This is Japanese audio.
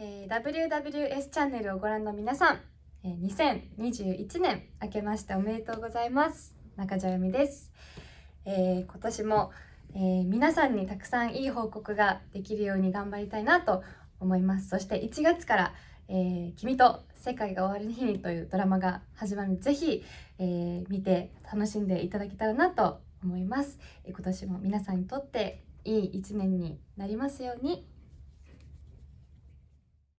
えー、WWS チャンネルをご覧の皆さん、えー、2021年明けましておめでとうございます中条由美です、えー、今年も、えー、皆さんにたくさんいい報告ができるように頑張りたいなと思いますそして1月から、えー、君と世界が終わる日にというドラマが始まるのでぜひ、えー、見て楽しんでいただけたらなと思います、えー、今年も皆さんにとっていい1年になりますように